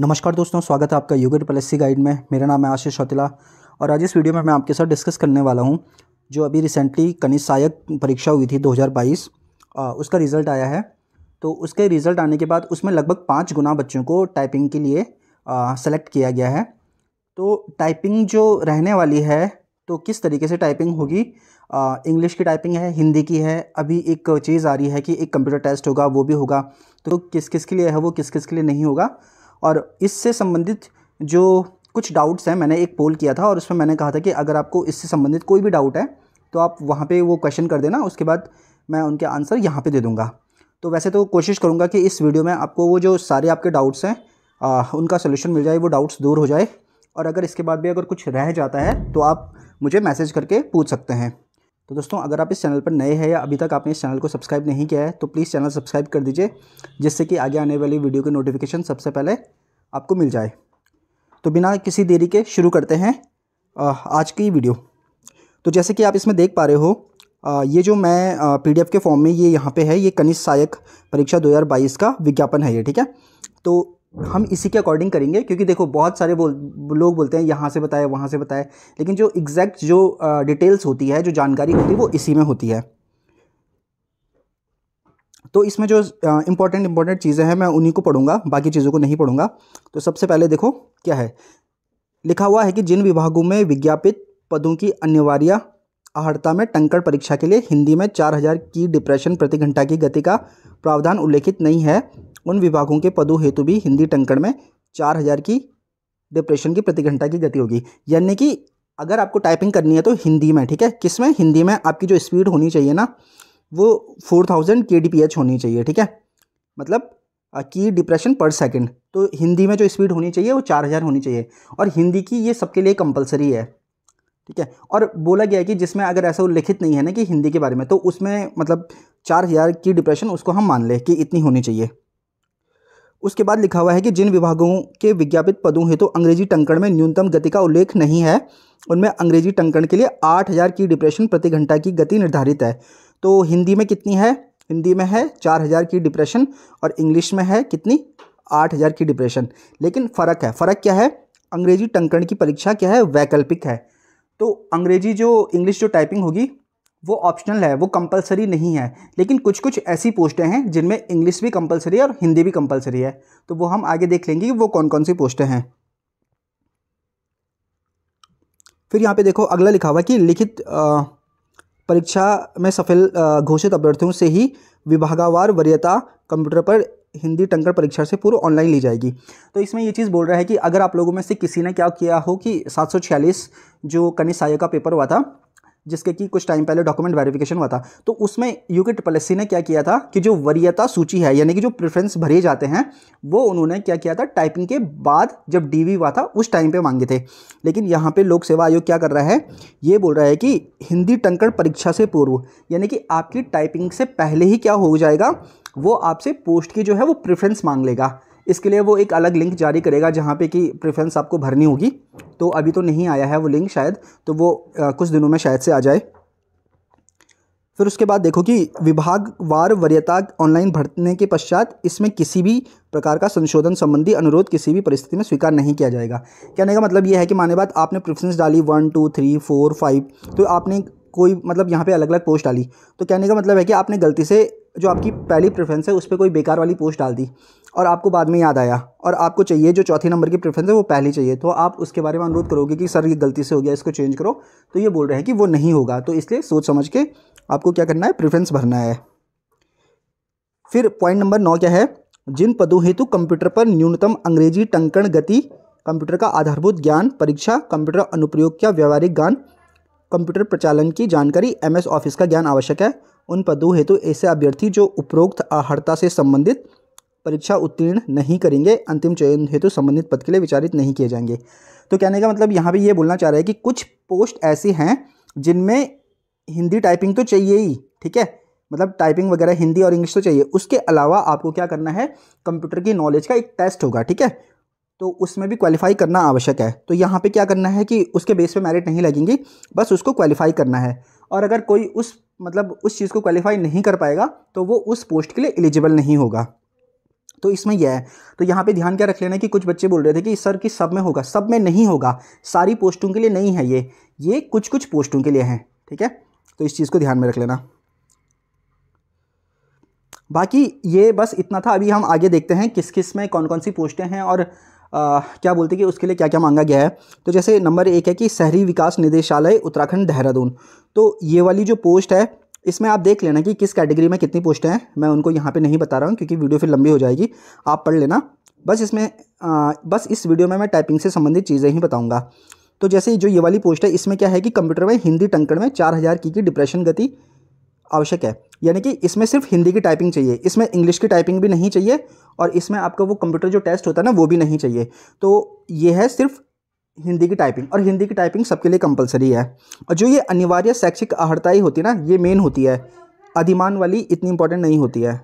नमस्कार दोस्तों स्वागत है आपका योगेट पलस्सी गाइड में मेरा नाम है आशीष शौतिला और आज इस वीडियो में मैं आपके साथ डिस्कस करने वाला हूँ जो अभी रिसेंटली कनिष्ठ सहायक परीक्षा हुई थी 2022 उसका रिज़ल्ट आया है तो उसके रिज़ल्ट आने के बाद उसमें लगभग पाँच गुना बच्चों को टाइपिंग के लिए सेलेक्ट किया गया है तो टाइपिंग जो रहने वाली है तो किस तरीके से टाइपिंग होगी इंग्लिश की टाइपिंग है हिंदी की है अभी एक चीज़ आ रही है कि एक कंप्यूटर टेस्ट होगा वो भी होगा तो किस किस के लिए है वो किस किस के लिए नहीं होगा और इससे संबंधित जो कुछ डाउट्स हैं मैंने एक पोल किया था और उसमें मैंने कहा था कि अगर आपको इससे संबंधित कोई भी डाउट है तो आप वहाँ पे वो क्वेश्चन कर देना उसके बाद मैं उनके आंसर यहाँ पे दे दूँगा तो वैसे तो कोशिश करूँगा कि इस वीडियो में आपको वो जो सारे आपके डाउट्स हैं उनका सोल्यूशन मिल जाए वो डाउट्स दूर हो जाए और अगर इसके बाद भी अगर कुछ रह जाता है तो आप मुझे मैसेज करके पूछ सकते हैं तो दोस्तों अगर आप इस चैनल पर नए हैं या अभी तक आपने इस चैनल को सब्सक्राइब नहीं किया है तो प्लीज़ चैनल सब्सक्राइब कर दीजिए जिससे कि आगे आने वाली वीडियो की नोटिफिकेशन सबसे पहले आपको मिल जाए तो बिना किसी देरी के शुरू करते हैं आज की वीडियो तो जैसे कि आप इसमें देख पा रहे हो ये जो मैं पीडीएफ के फॉर्म में ये यहाँ पे है ये कनिष्ठ सहायक परीक्षा 2022 का विज्ञापन है ये ठीक है तो हम इसी के अकॉर्डिंग करेंगे क्योंकि देखो बहुत सारे बोल लोग बोलते हैं यहाँ से बताए वहाँ से बताए लेकिन जो एग्जैक्ट जो डिटेल्स होती है जो जानकारी होती है वो इसी में होती है तो इसमें जो इंपॉर्टेंट इंपॉर्टेंट चीज़ें हैं मैं उन्हीं को पढ़ूंगा बाकी चीज़ों को नहीं पढ़ूंगा तो सबसे पहले देखो क्या है लिखा हुआ है कि जिन विभागों में विज्ञापित पदों की अनिवार्य आहर्ता में टंकर परीक्षा के लिए हिंदी में हज़ार की डिप्रेशन प्रति घंटा की गति का प्रावधान उल्लेखित नहीं है उन विभागों के पदों हेतु भी हिंदी टंकर में हज़ार की डिप्रेशन की प्रति घंटा की गति होगी यानी कि अगर आपको टाइपिंग करनी है तो हिंदी में ठीक है किस में हिंदी में आपकी जो स्पीड होनी चाहिए ना वो फोर थाउजेंड के डी पी एच होनी चाहिए ठीक है मतलब की डिप्रेशन पर सेकंड तो हिंदी में जो स्पीड होनी चाहिए वो चार हज़ार होनी चाहिए और हिंदी की ये सबके लिए कंपलसरी है ठीक है और बोला गया है कि जिसमें अगर ऐसा उल्लिखित नहीं है ना कि हिंदी के बारे में तो उसमें मतलब चार हज़ार की डिप्रेशन उसको हम मान लें कि इतनी होनी चाहिए उसके बाद लिखा हुआ है कि जिन विभागों के विज्ञापित पदों हेतु तो अंग्रेजी टंकण में न्यूनतम गति का उल्लेख नहीं है उनमें अंग्रेजी टंकण के लिए आठ हज़ार की डिप्रेशन प्रति घंटा की गति निर्धारित है तो हिंदी में कितनी है हिंदी में है चार हज़ार की डिप्रेशन और इंग्लिश में है कितनी आठ हज़ार की डिप्रेशन लेकिन फ़र्क है फ़र्क क्या है अंग्रेजी टंकण की परीक्षा क्या है वैकल्पिक है तो अंग्रेजी जो इंग्लिश जो टाइपिंग होगी वो ऑप्शनल है वो कंपलसरी नहीं है लेकिन कुछ कुछ ऐसी पोस्टें हैं जिनमें इंग्लिश भी कंपलसरी है और हिंदी भी कंपलसरी है तो वो हम आगे देख लेंगे कि वो कौन कौन सी पोस्टें हैं फिर यहाँ पे देखो अगला लिखा हुआ कि लिखित आ, परीक्षा में सफल घोषित अभ्यर्थियों से ही विभागावार वरीयता कंप्यूटर पर हिंदी टंकर परीक्षा से पूर्व ऑनलाइन ली जाएगी तो इसमें ये चीज़ बोल रहा है कि अगर आप लोगों में से किसी ने क्या किया हो कि सात जो कन्या आय का पेपर हुआ था जिसके कि कुछ टाइम पहले डॉक्यूमेंट वेरिफिकेशन हुआ था तो उसमें यूके ट्रिपल एस ने क्या किया था कि जो वरीयता सूची है यानी कि जो प्रेफरेंस भरे जाते हैं वो उन्होंने क्या किया था टाइपिंग के बाद जब डी हुआ था उस टाइम पर मांगे थे लेकिन यहाँ पर लोक सेवा आयोग क्या कर रहा है ये बोल रहा है कि हिंदी टंकर परीक्षा से पूर्व यानी कि आपकी टाइपिंग से पहले ही क्या हो जाएगा वो आपसे पोस्ट की जो है वो प्रेफरेंस मांग लेगा इसके लिए वो एक अलग लिंक जारी करेगा जहाँ पे कि प्रेफरेंस आपको भरनी होगी तो अभी तो नहीं आया है वो लिंक शायद तो वो आ, कुछ दिनों में शायद से आ जाए फिर उसके बाद देखो कि विभागवार वरीयता ऑनलाइन भरने के पश्चात इसमें किसी भी प्रकार का संशोधन संबंधी अनुरोध किसी भी परिस्थिति में स्वीकार नहीं किया जाएगा कहने का मतलब ये है कि माने बात आपने प्रेफरेंस डाली one two three four five तो आपने कोई मतलब यहाँ पे अलग अलग पोस्ट डाली तो कहने का मतलब है कि आपने गलती से जो आपकी पहली प्रेफरेंस है उस पर कोई बेकार वाली पोस्ट डाल दी और आपको बाद में याद आया और आपको चाहिए जो चौथी नंबर की प्रेफरेंस है वो पहली चाहिए तो आप उसके बारे में अनुरोध करोगे कि सर ये गलती से हो गया इसको चेंज करो तो ये बोल रहे हैं कि वो नहीं होगा तो इसलिए सोच समझ के आपको क्या करना है प्रेफरेंस भरना है फिर पॉइंट नंबर नौ क्या है जिन पदों हेतु कंप्यूटर पर न्यूनतम अंग्रेजी टंकण गति कंप्यूटर का आधारभूत ज्ञान परीक्षा कंप्यूटर अनुप्रयोग का व्यवहारिक ज्ञान कंप्यूटर प्रचालन की जानकारी एमएस ऑफिस का ज्ञान आवश्यक है उन पदों हेतु तो ऐसे अभ्यर्थी जो उपरोक्त आहर्ता से संबंधित परीक्षा उत्तीर्ण नहीं करेंगे अंतिम चयन हेतु तो संबंधित पद के लिए विचारित नहीं किए जाएंगे तो कहने का मतलब यहाँ पर ये बोलना चाह रहा है कि कुछ पोस्ट ऐसी हैं जिनमें हिंदी टाइपिंग तो चाहिए ही ठीक है मतलब टाइपिंग वगैरह हिंदी और इंग्लिश तो चाहिए उसके अलावा आपको क्या करना है कंप्यूटर की नॉलेज का एक टेस्ट होगा ठीक है तो उसमें भी क्वालिफाई करना आवश्यक है तो यहाँ पे क्या करना है कि उसके बेस पे मेरिट नहीं लगेंगी बस उसको क्वालिफाई करना है और अगर कोई उस मतलब उस चीज़ को क्वालिफाई नहीं कर पाएगा तो वो उस पोस्ट के लिए एलिजिबल नहीं होगा तो इसमें यह है तो यहाँ पे ध्यान क्या रख लेना कि कुछ बच्चे बोल रहे थे कि सर कि सब में होगा सब में नहीं होगा सारी पोस्टों के लिए नहीं है ये ये कुछ कुछ पोस्टों के लिए है ठीक है तो इस चीज़ को ध्यान में रख लेना बाकी ये बस इतना था अभी हम आगे देखते हैं किस किस में कौन कौन सी पोस्टें हैं और आ, क्या बोलते हैं कि उसके लिए क्या क्या मांगा गया है तो जैसे नंबर एक है कि शहरी विकास निदेशालय उत्तराखंड देहरादून तो ये वाली जो पोस्ट है इसमें आप देख लेना कि किस कैटेगरी में कितनी पोस्टें हैं मैं उनको यहाँ पे नहीं बता रहा हूँ क्योंकि वीडियो फिर लंबी हो जाएगी आप पढ़ लेना बस इसमें आ, बस इस वीडियो में मैं टाइपिंग से संबंधित चीज़ें ही बताऊँगा तो जैसे जो ये वाली पोस्ट है इसमें क्या है कि कंप्यूटर में हिंदी टंकड़ में चार हज़ार की की डिप्रेशन गति आवश्यक है यानी कि इसमें सिर्फ हिंदी की टाइपिंग चाहिए इसमें इंग्लिश की टाइपिंग भी नहीं चाहिए और इसमें आपका वो कंप्यूटर जो टेस्ट होता है ना वो भी नहीं चाहिए तो ये है सिर्फ हिंदी की टाइपिंग और हिंदी की टाइपिंग सबके लिए कंपलसरी है और जो ये अनिवार्य शैक्षिक अहर्ताई होती है ना ये मेन होती है अधिमान वाली इतनी इंपॉर्टेंट नहीं होती है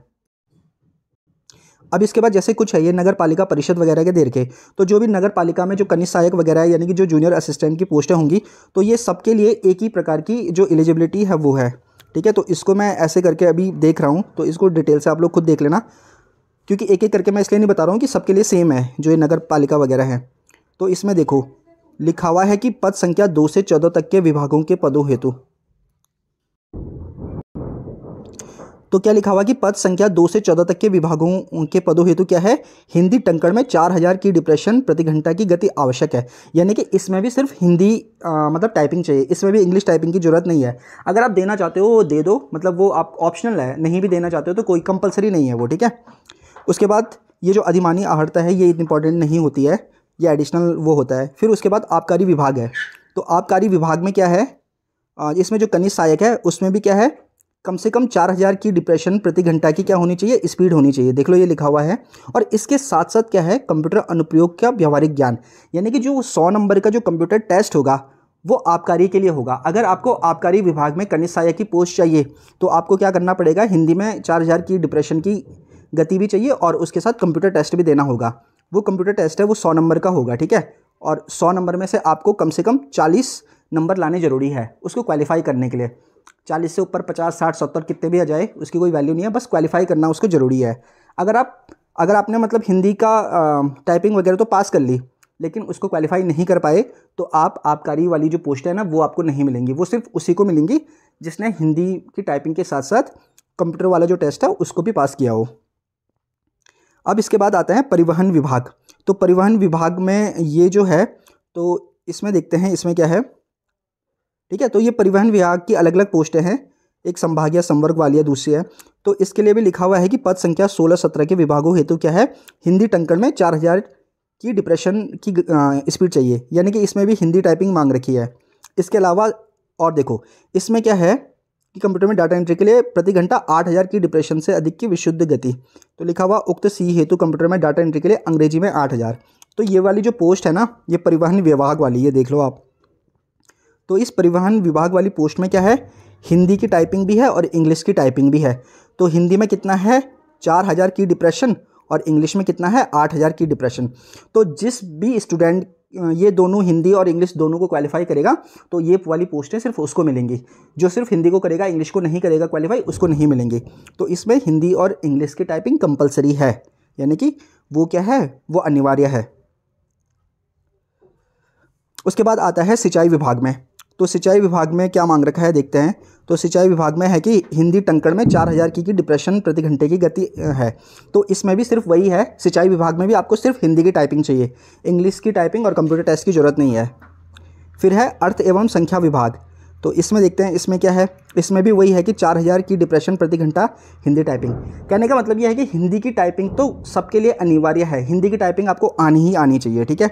अब इसके बाद जैसे कुछ है ये नगर पालिका परिषद वगैरह के देर के तो जो भी नगर पालिका में जो कनिष्ठ सहायक वगैरह यानी कि जो जूनियर असिस्टेंट की पोस्टें होंगी तो ये सबके लिए एक ही प्रकार की जो एलिजिबिलिटी है वो है ठीक है तो इसको मैं ऐसे करके अभी देख रहा हूँ तो इसको डिटेल से आप लोग खुद देख लेना क्योंकि एक एक करके मैं इसलिए नहीं बता रहा हूँ कि सबके लिए सेम है जो ये नगर पालिका वगैरह है तो इसमें देखो लिखा हुआ है कि पद संख्या दो से चौदह तक के विभागों के पदों हेतु तो क्या लिखा हुआ कि पद संख्या दो से चौदह तक के विभागों के पदों हेतु क्या है हिंदी टंकड़ में चार हज़ार की डिप्रेशन प्रति घंटा की गति आवश्यक है यानी कि इसमें भी सिर्फ हिंदी आ, मतलब टाइपिंग चाहिए इसमें भी इंग्लिश टाइपिंग की ज़रूरत नहीं है अगर आप देना चाहते हो वो दे दो मतलब वो आप ऑप्शनल है नहीं भी देना चाहते हो तो कोई कंपलसरी नहीं है वो ठीक है उसके बाद ये जो अधिमानी आहड़ता है ये इंपॉर्टेंट नहीं होती है ये एडिशनल वो होता है फिर उसके बाद आबकारी विभाग है तो आबकारी विभाग में क्या है इसमें जो कनिष्ठ सहायक है उसमें भी क्या है कम से कम चार हज़ार की डिप्रेशन प्रति घंटा की क्या होनी चाहिए स्पीड होनी चाहिए देख लो ये लिखा हुआ है और इसके साथ साथ क्या है कंप्यूटर अनुप्रयोग का व्यवहारिक ज्ञान यानी कि जो सौ नंबर का जो कंप्यूटर टेस्ट होगा वो आबकारी के लिए होगा अगर आपको आबकारी विभाग में कनिष्ठ सहायक की पोस्ट चाहिए तो आपको क्या करना पड़ेगा हिंदी में चार हज़ार की डिप्रेशन की गति भी चाहिए और उसके साथ कंप्यूटर टेस्ट भी देना होगा वो कंप्यूटर टेस्ट है वो सौ नंबर का होगा ठीक है और सौ नंबर में से आपको कम से कम चालीस नंबर लाने ज़रूरी है उसको क्वालिफाई करने के लिए चालीस से ऊपर पचास साठ सत्तर कितने भी आ जाए उसकी कोई वैल्यू नहीं है बस क्वालिफाई करना उसको ज़रूरी है अगर आप अगर आपने मतलब हिंदी का टाइपिंग वगैरह तो पास कर ली लेकिन उसको क्वालिफाई नहीं कर पाए तो आप आबकारी वाली जो पोस्ट है ना वो आपको नहीं मिलेंगी वो सिर्फ उसी को मिलेंगी जिसने हिंदी की टाइपिंग के साथ साथ कंप्यूटर वाला जो टेस्ट है उसको भी पास किया हो अब इसके बाद आता है परिवहन विभाग तो परिवहन विभाग में ये जो है तो इसमें देखते हैं इसमें क्या है ठीक है तो ये परिवहन विभाग की अलग अलग पोस्टें हैं एक संभागीय संवर्ग वाली है दूसरी है तो इसके लिए भी लिखा हुआ है कि पद संख्या सोलह सत्रह के विभागों हेतु क्या है हिंदी टंकण में चार हज़ार की डिप्रेशन की स्पीड चाहिए यानी कि इसमें भी हिंदी टाइपिंग मांग रखी है इसके अलावा और देखो इसमें क्या है कि कंप्यूटर में डाटा एंट्री के लिए प्रति घंटा आठ हज़ार की डिप्रेशन से अधिक की विशुद्ध गति तो लिखा हुआ उक्त सी हेतु कंप्यूटर में डाटा एंट्री के लिए अंग्रेजी में आठ हज़ार तो ये वाली जो पोस्ट है ना ये परिवहन विभाग वाली ये देख लो आप तो इस परिवहन विभाग वाली पोस्ट में क्या है हिंदी की टाइपिंग भी है और इंग्लिश की टाइपिंग भी है तो हिंदी में कितना है चार हज़ार की डिप्रेशन और इंग्लिश में कितना है आठ हज़ार की डिप्रेशन तो जिस भी स्टूडेंट ये दोनों हिंदी और इंग्लिश दोनों को क्वालिफाई करेगा तो ये वाली पोस्टें सिर्फ उसको मिलेंगी जो सिर्फ हिंदी को करेगा इंग्लिश को नहीं करेगा क्वालिफाई उसको नहीं मिलेंगी तो इसमें हिंदी और इंग्लिश की टाइपिंग कंपलसरी है यानी कि वो क्या है वो अनिवार्य है उसके बाद आता है सिंचाई विभाग में तो सिंचाई विभाग में क्या मांग रखा है देखते हैं तो सिंचाई विभाग में है कि हिंदी टंकड़ में चार हज़ार की, की डिप्रेशन प्रति घंटे की गति है तो इसमें भी सिर्फ वही है सिंचाई विभाग में भी आपको सिर्फ हिंदी की टाइपिंग चाहिए इंग्लिश की टाइपिंग और कंप्यूटर टेस्ट की ज़रूरत नहीं है फिर है अर्थ एवं संख्या विभाग तो इसमें देखते हैं इसमें क्या है इसमें भी वही है कि चार हज़ार की डिप्रेशन प्रति घंटा हिंदी टाइपिंग कहने का मतलब यह है कि हिंदी की टाइपिंग तो सबके लिए अनिवार्य है हिंदी की टाइपिंग आपको आनी ही आनी चाहिए ठीक है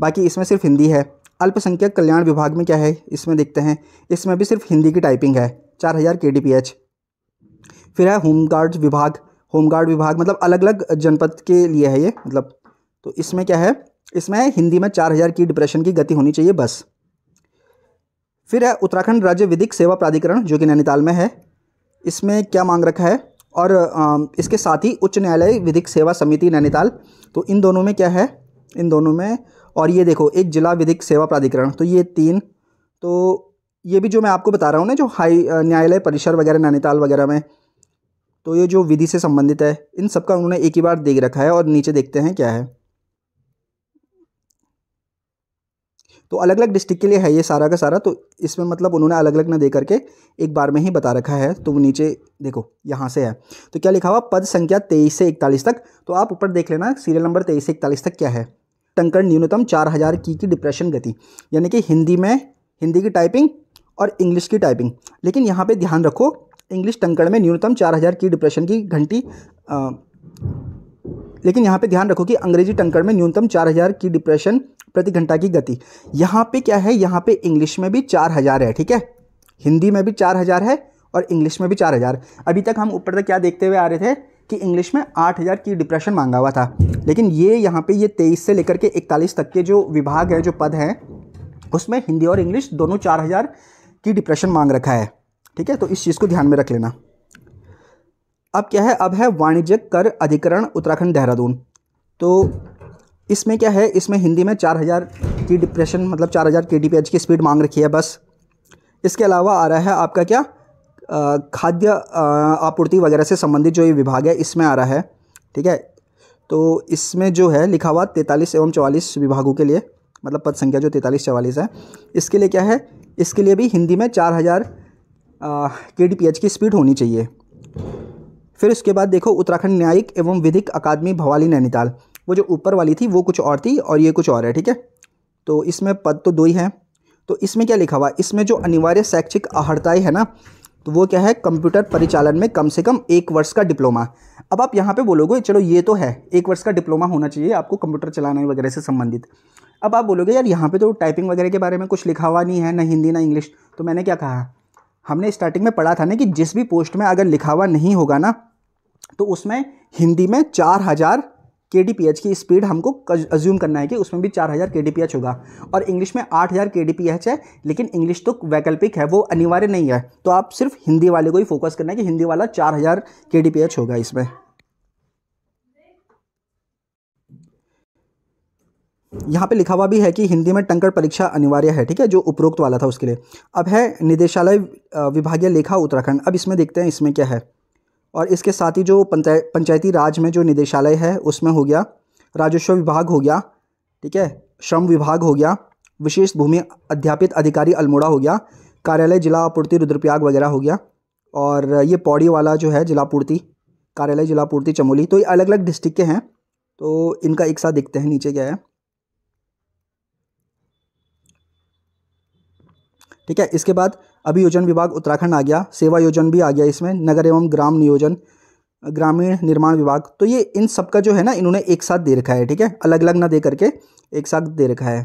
बाकी इसमें सिर्फ हिंदी है अल्पसंख्यक कल्याण विभाग में क्या है इसमें देखते हैं इसमें भी सिर्फ हिंदी की टाइपिंग है चार हज़ार के डी पी एच फिर है होमगार्ड विभाग होमगार्ड विभाग मतलब अलग अलग जनपद के लिए है ये मतलब तो इसमें क्या है इसमें हिंदी में चार हज़ार की डिप्रेशन की गति होनी चाहिए बस फिर है उत्तराखंड राज्य विधिक सेवा प्राधिकरण जो कि नैनीताल में है इसमें क्या मांग रखा है और इसके साथ ही उच्च न्यायालय विधिक सेवा समिति नैनीताल तो इन दोनों में क्या है इन दोनों में और ये देखो एक जिला विधिक सेवा प्राधिकरण तो ये तीन तो ये भी जो मैं आपको बता रहा हूँ ना जो हाई न्यायालय परिसर वगैरह नैनीताल वगैरह में तो ये जो विधि से संबंधित है इन सब का उन्होंने एक ही बार देख रखा है और नीचे देखते हैं क्या है तो अलग अलग डिस्ट्रिक्ट के लिए है ये सारा का सारा तो इसमें मतलब उन्होंने अलग अलग ना दे करके एक बार में ही बता रखा है तो वो नीचे देखो यहाँ से है तो क्या लिखा हुआ पद संख्या तेईस से इकतालीस तक तो आप ऊपर देख लेना सीरियल नंबर तेईस से इकतालीस तक क्या है टंकण न्यूनतम चार हज़ार की की डिप्रेशन गति यानी कि हिंदी में हिंदी की टाइपिंग और इंग्लिश की टाइपिंग लेकिन यहाँ पे ध्यान रखो इंग्लिश टंकण में न्यूनतम चार हज़ार की डिप्रेशन की घंटी लेकिन यहाँ पे ध्यान रखो कि अंग्रेजी टंकण में न्यूनतम चार हज़ार की डिप्रेशन प्रति घंटा की गति यहाँ पे क्या है यहाँ पे इंग्लिश में भी चार हज़ार है ठीक है हिंदी में भी चार हज़ार है और इंग्लिश में भी चार हज़ार अभी तक हम ऊपर तक क्या देखते हुए आ रहे थे कि इंग्लिश में आठ हज़ार की डिप्रेशन मांगा हुआ था लेकिन ये यहाँ पे ये तेईस से लेकर के इकतालीस तक के जो विभाग है जो पद हैं उसमें हिंदी और इंग्लिश दोनों चार हज़ार की डिप्रेशन मांग रखा है ठीक है तो इस चीज़ को ध्यान में रख लेना अब क्या है अब है वाणिज्यिक कर अधिकरण उत्तराखंड देहरादून तो इसमें क्या है इसमें हिंदी में चार हज़ार की डिप्रेशन मतलब चार हज़ार के डी की स्पीड मांग रखी है बस इसके अलावा आ रहा है आपका क्या खाद्य आपूर्ति वगैरह से संबंधित जो ये विभाग है इसमें आ रहा है ठीक है तो इसमें जो है लिखा हुआ तैंतालीस एवं चौवालीस विभागों के लिए मतलब पद संख्या जो तैंतालीस चवालीस है इसके लिए क्या है इसके लिए भी हिंदी में चार हज़ार के डी पी एच की स्पीड होनी चाहिए फिर उसके बाद देखो उत्तराखंड न्यायिक एवं विधिक अकादमी भवाली नैनीताल वो जो ऊपर वाली थी वो कुछ और थी और ये कुछ और है ठीक है तो इसमें पद तो दो ही हैं तो इसमें क्या लिखा हुआ इसमें जो अनिवार्य शैक्षिक अहर्ताएँ है ना तो वो क्या है कंप्यूटर परिचालन में कम से कम एक वर्ष का डिप्लोमा अब आप यहाँ पे बोलोगे चलो ये तो है एक वर्ष का डिप्लोमा होना चाहिए आपको कंप्यूटर चलाने वगैरह से संबंधित अब आप बोलोगे यार यहाँ पे तो टाइपिंग वगैरह के बारे में कुछ लिखा हुआ नहीं है ना हिंदी ना इंग्लिश तो मैंने क्या कहा हमने स्टार्टिंग में पढ़ा था ना कि जिस भी पोस्ट में अगर लिखा हुआ नहीं होगा ना तो उसमें हिंदी में चार हज़ार के डी पी एच की स्पीड हमको अज्यूम करना है कि उसमें भी चार हज़ार के डी पी एच होगा और इंग्लिश में आठ हज़ार के डी पी एच है लेकिन इंग्लिश तो वैकल्पिक है वो अनिवार्य नहीं है तो आप सिर्फ हिंदी वाले को ही फोकस करना है कि हिंदी वाला चार हज़ार के डी पी एच होगा इसमें यहाँ पे लिखा हुआ भी है कि हिंदी में टंकर परीक्षा अनिवार्य है ठीक है जो उपरोक्त वाला था उसके लिए अब है निदेशालय विभागीय लेखा उत्तराखंड अब इसमें देखते हैं इसमें क्या है और इसके साथ ही जो पंचायत पंचायती राज में जो निदेशालय है उसमें हो गया राजस्व विभाग हो गया ठीक है श्रम विभाग हो गया विशेष भूमि अध्यापित अधिकारी अल्मोड़ा हो गया कार्यालय जिला आपूर्ति रुद्रप्रयाग वगैरह हो गया और ये पौड़ी वाला जो है जिलापूर्ति कार्यालय जिलापूर्ति चमोली तो ये अलग अलग डिस्ट्रिक्ट के हैं तो इनका एक साथ देखते हैं नीचे क्या है ठीक है इसके बाद अभियोजन विभाग उत्तराखंड आ गया सेवा योजन भी आ गया इसमें नगर एवं ग्राम नियोजन ग्रामीण निर्माण विभाग तो ये इन सब का जो है ना इन्होंने एक साथ दे रखा है ठीक है अलग अलग ना दे करके एक साथ दे रखा है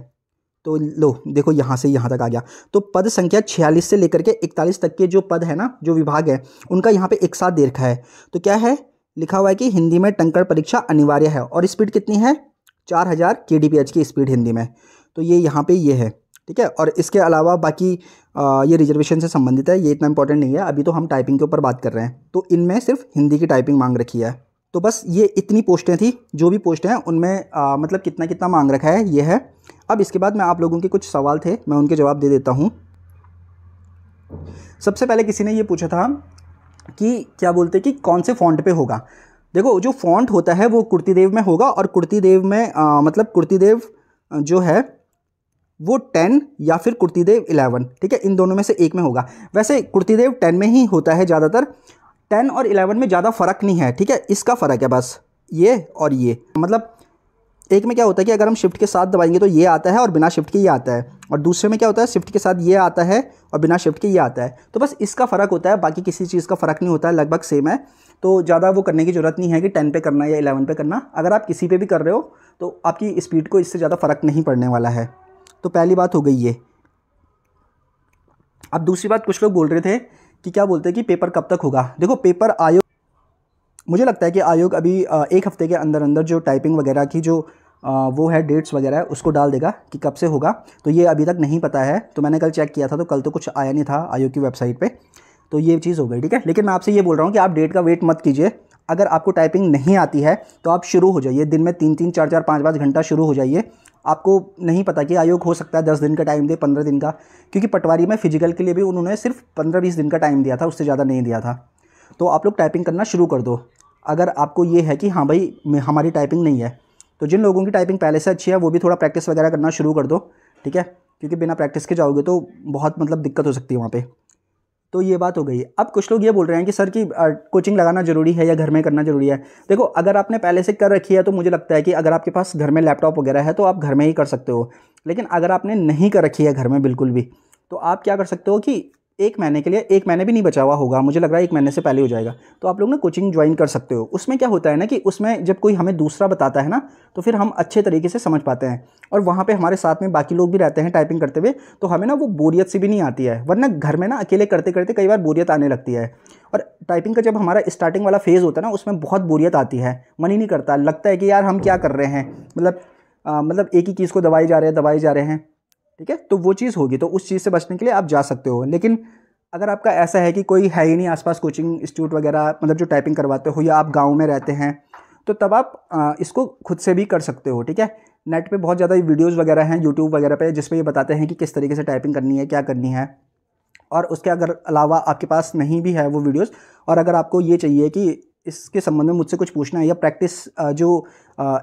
तो लो देखो यहाँ से यहाँ तक आ गया तो पद संख्या 46 से लेकर के 41 तक के जो पद है ना जो विभाग है उनका यहाँ पे एक साथ दे रखा है तो क्या है लिखा हुआ है कि हिंदी में टंकर परीक्षा अनिवार्य है और स्पीड कितनी है चार हज़ार के की स्पीड हिंदी में तो ये यहाँ पे ये है ठीक है और इसके अलावा बाकी आ, ये रिजर्वेशन से संबंधित है ये इतना इंपॉर्टेंट नहीं है अभी तो हम टाइपिंग के ऊपर बात कर रहे हैं तो इनमें सिर्फ हिंदी की टाइपिंग मांग रखी है तो बस ये इतनी पोस्टें थी जो भी पोस्टें हैं उनमें आ, मतलब कितना कितना मांग रखा है ये है अब इसके बाद मैं आप लोगों के कुछ सवाल थे मैं उनके जवाब दे देता हूँ सबसे पहले किसी ने ये पूछा था कि क्या बोलते कि कौन से फॉन्ट पे होगा देखो जो फॉन्ट होता है वो कुर्तीदेव में होगा और कुर्तीदेव में आ, मतलब कुर्तीदेव जो है वो टेन या फिर कुर्तीदेव इलेवन ठीक है इन दोनों में से एक में होगा वैसे कुर्तीदेव टेन में ही होता है ज़्यादातर टेन और इलेवन में ज़्यादा फ़र्क नहीं है ठीक है इसका फ़र्क है बस ये और ये मतलब एक में क्या होता है कि अगर हम शिफ्ट के साथ दबाएंगे तो ये आता है और बिना शिफ्ट के ये आता है और दूसरे में क्या होता है शिफ्ट के साथ ये आता है और बिना शिफ्ट के ये आता है तो बस इसका फ़र्क होता है बाकी किसी चीज़ का फ़र्क नहीं होता है लगभग सेम है तो ज़्यादा वो करने की ज़रूरत नहीं है कि टेन पे करना या इलेवन पे करना अगर आप किसी पे भी कर रहे हो तो आपकी स्पीड को इससे ज़्यादा फ़र्क नहीं पड़ने वाला है तो पहली बात हो गई ये अब दूसरी बात कुछ लोग बोल रहे थे कि क्या बोलते हैं कि पेपर कब तक होगा देखो पेपर आयोग मुझे लगता है कि आयोग अभी एक हफ़्ते के अंदर अंदर जो टाइपिंग वगैरह की जो वो है डेट्स वगैरह है उसको डाल देगा कि कब से होगा तो ये अभी तक नहीं पता है तो मैंने कल चेक किया था तो कल तो कुछ आया नहीं था आयोग की वेबसाइट पे तो ये चीज़ हो गई ठीक है लेकिन मैं आपसे ये बोल रहा हूँ कि आप डेट का वेट मत कीजिए अगर आपको टाइपिंग नहीं आती है तो आप शुरू हो जाइए दिन में तीन तीन चार चार पाँच पाँच घंटा शुरू हो जाइए आपको नहीं पता कि आयोग हो सकता है दस दिन का टाइम दे पंद्रह दिन का क्योंकि पटवारी में फ़िजिकल के लिए भी उन्होंने सिर्फ पंद्रह बीस दिन का टाइम दिया था उससे ज़्यादा नहीं दिया था तो आप लोग टाइपिंग करना शुरू कर दो अगर आपको ये है कि हाँ भाई हमारी टाइपिंग नहीं है तो जिन लोगों की टाइपिंग पहले से अच्छी है वो भी थोड़ा प्रैक्टिस वगैरह करना शुरू कर दो ठीक है क्योंकि बिना प्रैक्टिस के जाओगे तो बहुत मतलब दिक्कत हो सकती है वहाँ पर तो ये बात हो गई अब कुछ लोग ये बोल रहे हैं कि सर की कोचिंग लगाना ज़रूरी है या घर में करना ज़रूरी है देखो अगर आपने पहले से कर रखी है तो मुझे लगता है कि अगर आपके पास घर में लैपटॉप वगैरह है तो आप घर में ही कर सकते हो लेकिन अगर आपने नहीं कर रखी है घर में बिल्कुल भी तो आप क्या कर सकते हो कि एक महीने के लिए एक महीने भी नहीं बचा हुआ होगा मुझे लग रहा है एक महीने से पहले हो जाएगा तो आप लोग ना कोचिंग ज्वाइन कर सकते हो उसमें क्या होता है ना कि उसमें जब कोई हमें दूसरा बताता है ना तो फिर हम अच्छे तरीके से समझ पाते हैं और वहाँ पर हमारे साथ में बाकी लोग भी रहते हैं टाइपिंग करते हुए तो हमें ना वो बोरियत से भी नहीं आती है वरना घर में ना अकेले करते करते कई बार बोरियत आने लगती है और टाइपिंग का जब हमारा स्टार्टिंग वाला फेज़ होता है ना उसमें बहुत बोरियत आती है मन ही नहीं करता लगता है कि यार हम क्या कर रहे हैं मतलब मतलब एक ही चीज़ को दबाए जा रहे हैं दबाए जा रहे हैं ठीक है तो वो चीज़ होगी तो उस चीज़ से बचने के लिए आप जा सकते हो लेकिन अगर आपका ऐसा है कि कोई है ही नहीं आसपास कोचिंग इंस्टीट्यूट वगैरह मतलब जो टाइपिंग करवाते हो या आप गाँव में रहते हैं तो तब आप इसको खुद से भी कर सकते हो ठीक है नेट पे बहुत ज़्यादा वीडियोस वगैरह हैं यूट्यूब वगैरह पे जिसमें ये बताते हैं कि किस तरीके से टाइपिंग करनी है क्या करनी है और उसके अगर अलावा आपके पास नहीं भी है वो वीडियोस और अगर आपको ये चाहिए कि इसके संबंध में मुझसे कुछ पूछना है या प्रैक्टिस जो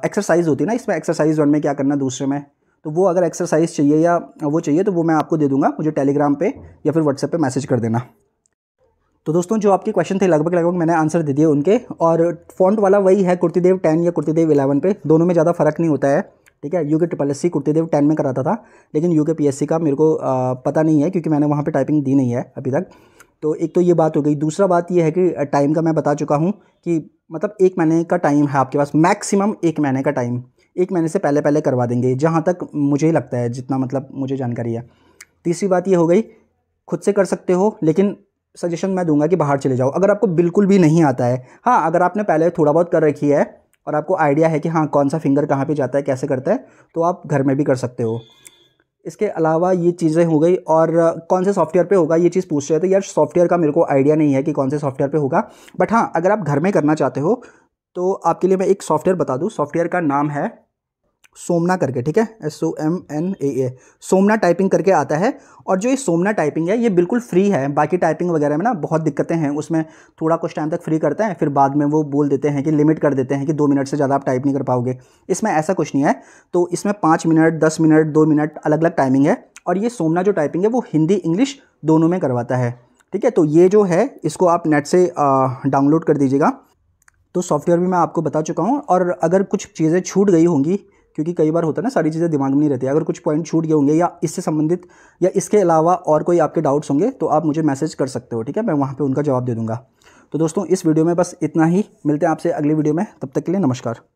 एक्सरसाइज होती है ना इसमें एक्सरसाइज वन में क्या करना दूसरे में तो वो अगर एक्सरसाइज चाहिए या वो चाहिए तो वो मैं आपको दे दूँगा मुझे टेलीग्राम पर या फिर व्हाट्सएप पर मैसेज कर देना तो दोस्तों जो आपके क्वेश्चन थे लगभग लगभग मैंने आंसर दे दिए उनके और फॉन्ट वाला वही है कुर्तीदेव टेन या कुर्तीदेव इलेवन पे दोनों में ज़्यादा फ़र्क नहीं होता है ठीक है U K triple S C Krutidev ten में कराता था लेकिन यू के पी एस सी का मेरे को पता नहीं है क्योंकि मैंने वहाँ पर टाइपिंग दी नहीं है अभी तक तो एक तो ये बात हो गई दूसरा बात ये है कि टाइम का मैं बता चुका हूँ कि मतलब एक महीने का टाइम है आपके पास मैक्सिमम एक महीने का टाइम एक महीने से पहले पहले करवा देंगे जहाँ तक मुझे ही लगता है जितना मतलब मुझे जानकारी है तीसरी बात ये हो गई खुद से कर सकते हो लेकिन सजेशन मैं दूंगा कि बाहर चले जाओ अगर आपको बिल्कुल भी नहीं आता है हाँ अगर आपने पहले थोड़ा बहुत कर रखी है और आपको आइडिया है कि हाँ कौन सा फिंगर कहाँ पे जाता है कैसे करता है तो आप घर में भी कर सकते हो इसके अलावा ये चीज़ें हो गई और कौन से सॉफ्टवेयर पे होगा ये चीज़ पूछ रहे थे यार सॉफ्टवेयर का मेरे को आइडिया नहीं है कि कौन से सॉफ्टवेयर पे होगा बट हाँ अगर आप घर में करना चाहते हो तो आपके लिए मैं एक सॉफ्टवेयर बता दूँ सॉफ्टवेयर का नाम है सोमना करके ठीक है S O M N A A Somna typing करके आता है और जो ये सोमना टाइपिंग है ये बिल्कुल फ्री है बाकी टाइपिंग वगैरह में ना बहुत दिक्कतें हैं उसमें थोड़ा कुछ टाइम तक फ्री करते हैं फिर बाद में वो बोल देते हैं कि लिमिट कर देते हैं कि दो मिनट से ज़्यादा आप टाइप नहीं कर पाओगे इसमें ऐसा कुछ नहीं है तो इसमें पाँच मिनट दस मिनट दो मिनट अलग अलग टाइमिंग है और ये सोमना जो टाइपिंग है वो हिंदी इंग्लिश दोनों में करवाता है ठीक है तो ये जो है इसको आप नेट से डाउनलोड कर दीजिएगा तो सॉफ्टवेयर भी मैं आपको बता चुका हूँ और अगर कुछ चीज़ें छूट गई होंगी क्योंकि कई बार होता है ना सारी चीज़ें दिमाग में नहीं रहती अगर कुछ पॉइंट छूट गए होंगे या इससे संबंधित या इसके अलावा और कोई आपके डाउट्स होंगे तो आप मुझे मैसेज कर सकते हो ठीक है मैं वहाँ पर उनका जवाब दे दूँगा तो दोस्तों इस वीडियो में बस इतना ही मिलते हैं आपसे अगली वीडियो में तब तक के लिए नमस्कार